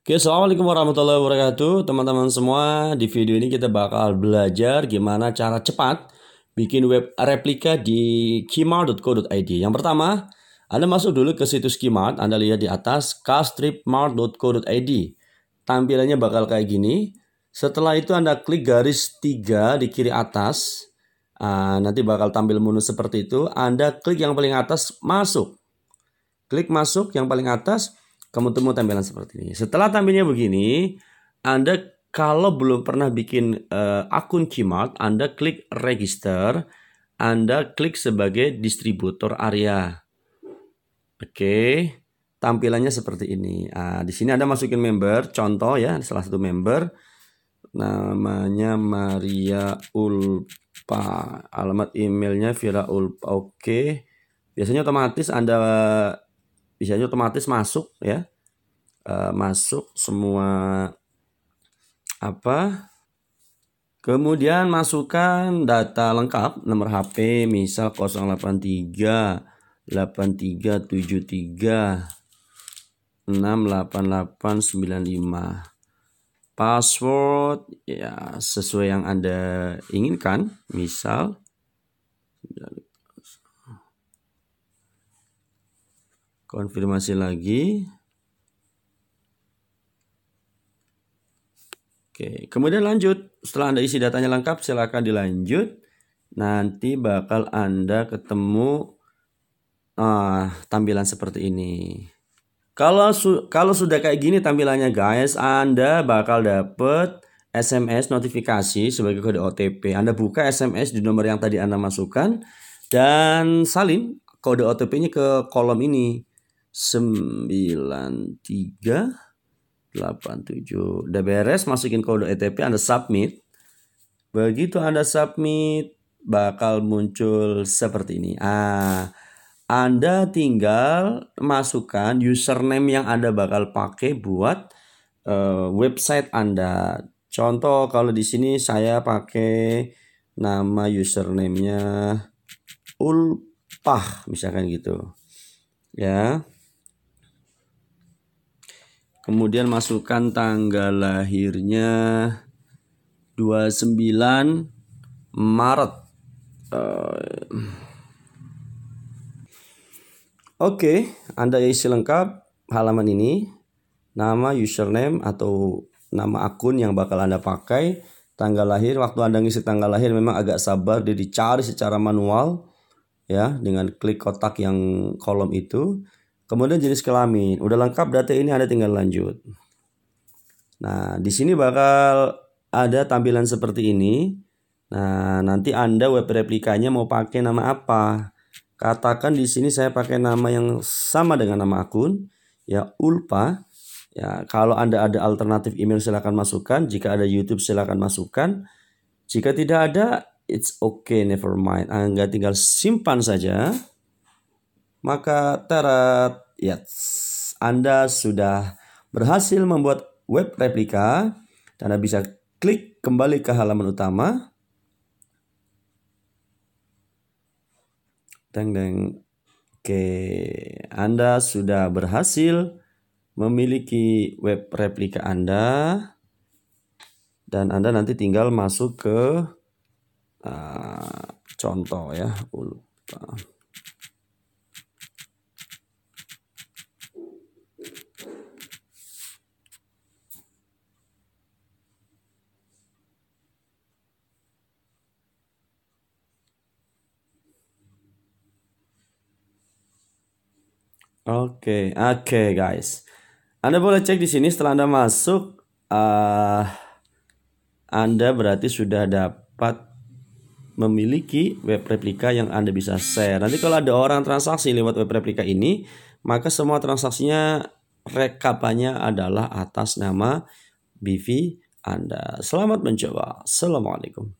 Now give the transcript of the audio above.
Oke, Assalamualaikum warahmatullahi wabarakatuh Teman-teman semua, di video ini kita bakal belajar gimana cara cepat bikin web replika di kimart.co.id. Yang pertama, Anda masuk dulu ke situs Kimart, Anda lihat di atas carstripmart.co.id Tampilannya bakal kayak gini Setelah itu Anda klik garis 3 di kiri atas nah, Nanti bakal tampil menu seperti itu Anda klik yang paling atas, masuk Klik masuk yang paling atas, kamu temu tampilan seperti ini. Setelah tampilnya begini, Anda kalau belum pernah bikin uh, akun Kimart, Anda klik register, Anda klik sebagai distributor area. Oke, okay. tampilannya seperti ini. Nah, di sini Anda masukin member, contoh ya, salah satu member namanya Maria Ulpa. Alamat emailnya Vira Ulpa. Oke. Okay. Biasanya otomatis Anda biasanya otomatis masuk ya uh, masuk semua apa kemudian masukkan data lengkap nomor HP misal 083 8373 68895 password ya sesuai yang Anda inginkan misal konfirmasi lagi. Oke, kemudian lanjut. Setelah Anda isi datanya lengkap, silakan dilanjut. Nanti bakal Anda ketemu ah, tampilan seperti ini. Kalau su kalau sudah kayak gini tampilannya guys, Anda bakal dapet SMS notifikasi sebagai kode OTP. Anda buka SMS di nomor yang tadi Anda masukkan dan salin kode OTP-nya ke kolom ini sembilan tiga delapan tujuh udah beres masukin kode ETP Anda submit begitu Anda submit bakal muncul seperti ini ah anda tinggal masukkan username yang Anda bakal pakai buat uh, website Anda. Contoh kalau di sini saya pakai nama username-nya Ulpah misalkan gitu. Ya. Kemudian masukkan tanggal lahirnya 29 Maret. Eh, oke, okay, Anda isi lengkap halaman ini. Nama username atau nama akun yang bakal Anda pakai, tanggal lahir, waktu Anda ngisi tanggal lahir memang agak sabar dia dicari secara manual ya dengan klik kotak yang kolom itu. Kemudian jenis kelamin. Udah lengkap data ini Anda tinggal lanjut. Nah, di sini bakal ada tampilan seperti ini. Nah, nanti Anda web replikanya mau pakai nama apa? Katakan di sini saya pakai nama yang sama dengan nama akun, ya Ulpa. Ya, kalau Anda ada alternatif email silahkan masukkan. Jika ada YouTube silahkan masukkan. Jika tidak ada, it's okay, never mind. Anda ah, tinggal simpan saja. Maka terat, yes, Anda sudah berhasil membuat web replika. Anda bisa klik kembali ke halaman utama. Deng deng. Oke, Anda sudah berhasil memiliki web replika Anda dan Anda nanti tinggal masuk ke uh, contoh ya. Lupa. Oke, okay, oke okay, guys. Anda boleh cek di sini setelah Anda masuk uh, Anda berarti sudah dapat memiliki web replika yang Anda bisa share. Nanti kalau ada orang transaksi lewat web replika ini, maka semua transaksinya rekapannya adalah atas nama BV Anda. Selamat mencoba. Assalamualaikum.